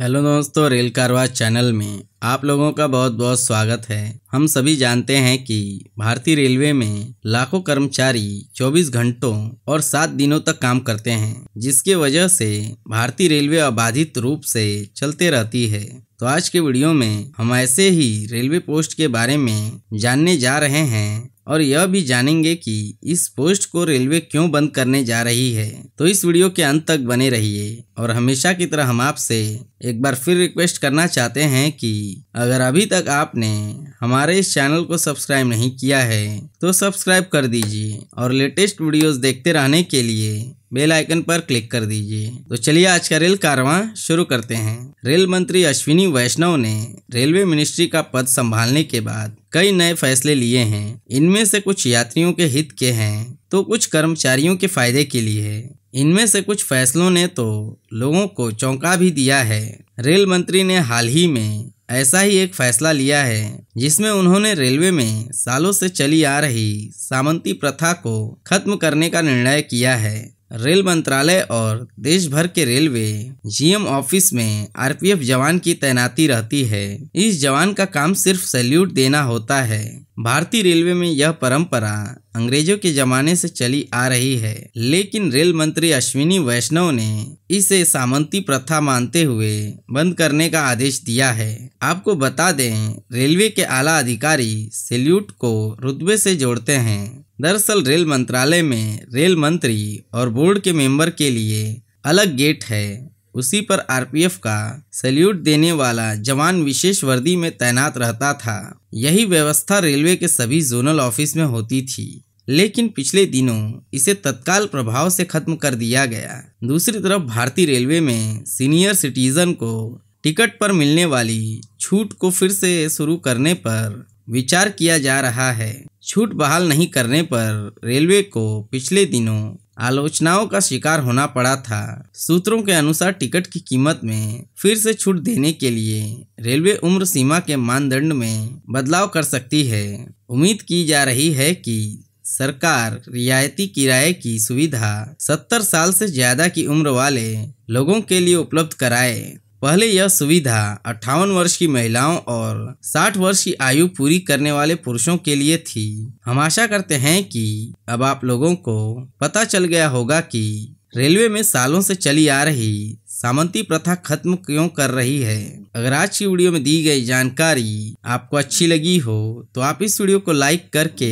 hello दोस्तों rail कारवा channel में आप लोगों का बहुत बहुत स्वागत है हम सभी जानते हैं कि भारतीय रेलवे में लाखों कर्मचारी 24 घंटों और 7 दिनों तक काम करते हैं जिसके वजह से भारतीय रेलवे अबाधित रूप से चलते रहती है तो आज के वीडियो में हम ऐसे ही रेलवे पोस्ट के बारे में जानने जा रहे हैं और यह भी जानेंगे कि इस पोस्ट को रेलवे क्यों बंद करने जा रही है तो इस वीडियो के अंत तक बने रहिए और हमेशा की तरह हम आपसे एक बार फिर रिक्वेस्ट करना चाहते हैं कि अगर अभी तक आपने हमारे इस चैनल को सब्सक्राइब नहीं किया है तो सब्सक्राइब कर दीजिए और लेटेस्ट वीडियोस देखते रहने के लिए बेल आइकन पर क्लिक कर दीजिए तो चलिए आज का रेल कारवां शुरू करते हैं रेल मंत्री अश्विनी वैष्णव ने रेलवे मिनिस्ट्री का पद संभालने के बाद कई नए फैसले लिए हैं इनमें से कुछ यात्रियों के हित के हैं तो कुछ कर्मचारियों के फायदे के लिए है इनमें से कुछ फैसलों ने तो लोगों को चौंका भी दिया है रेल मंत्री ने हाल ही में ऐसा ही एक फैसला लिया है जिसमें उन्होंने रेलवे में सालों से चली आ रही सामंती प्रथा को खत्म करने का निर्णय किया है रेल मंत्रालय और देश भर के रेलवे जीएम ऑफिस में आरपीएफ जवान की तैनाती रहती है इस जवान का काम सिर्फ सैल्यूट देना होता है भारतीय रेलवे में यह परंपरा अंग्रेजों के जमाने से चली आ रही है लेकिन रेल मंत्री अश्विनी वैष्णव ने इसे सामंती प्रथा मानते हुए बंद करने का आदेश दिया है आपको बता दें रेलवे के आला अधिकारी सेल्यूट को रुतबे से जोड़ते हैं दरअसल रेल मंत्रालय में रेल मंत्री और बोर्ड के मेंबर के लिए अलग गेट है उसी पर आरपीएफ का सैल्यूट देने वाला जवान विशेष वर्दी में तैनात रहता था यही व्यवस्था रेलवे के सभी जोनल ऑफिस में होती थी लेकिन पिछले दिनों इसे तत्काल प्रभाव से खत्म कर दिया गया दूसरी तरफ भारतीय रेलवे में सीनियर सिटीजन को टिकट पर मिलने वाली छूट को फिर से शुरू करने पर विचार किया जा रहा है छूट बहाल नहीं करने पर रेलवे को पिछले दिनों आलोचनाओं का शिकार होना पड़ा था सूत्रों के अनुसार टिकट की कीमत में फिर से छूट देने के लिए रेलवे उम्र सीमा के मानदंड में बदलाव कर सकती है उम्मीद की जा रही है कि सरकार रियायती किराए की सुविधा 70 साल से ज़्यादा की उम्र वाले लोगों के लिए उपलब्ध कराए पहले यह सुविधा अट्ठावन वर्ष की महिलाओं और 60 वर्ष की आयु पूरी करने वाले पुरुषों के लिए थी हम आशा करते हैं कि अब आप लोगों को पता चल गया होगा कि रेलवे में सालों से चली आ रही सामंती प्रथा खत्म क्यों कर रही है अगर आज की वीडियो में दी गई जानकारी आपको अच्छी लगी हो तो आप इस वीडियो को लाइक करके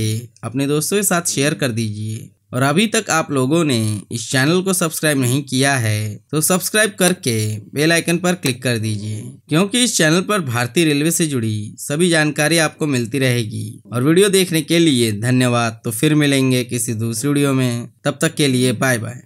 अपने दोस्तों के साथ शेयर कर दीजिए और अभी तक आप लोगों ने इस चैनल को सब्सक्राइब नहीं किया है तो सब्सक्राइब करके बेल आइकन पर क्लिक कर दीजिए क्योंकि इस चैनल पर भारतीय रेलवे से जुड़ी सभी जानकारी आपको मिलती रहेगी और वीडियो देखने के लिए धन्यवाद तो फिर मिलेंगे किसी दूसरी वीडियो में तब तक के लिए बाय बाय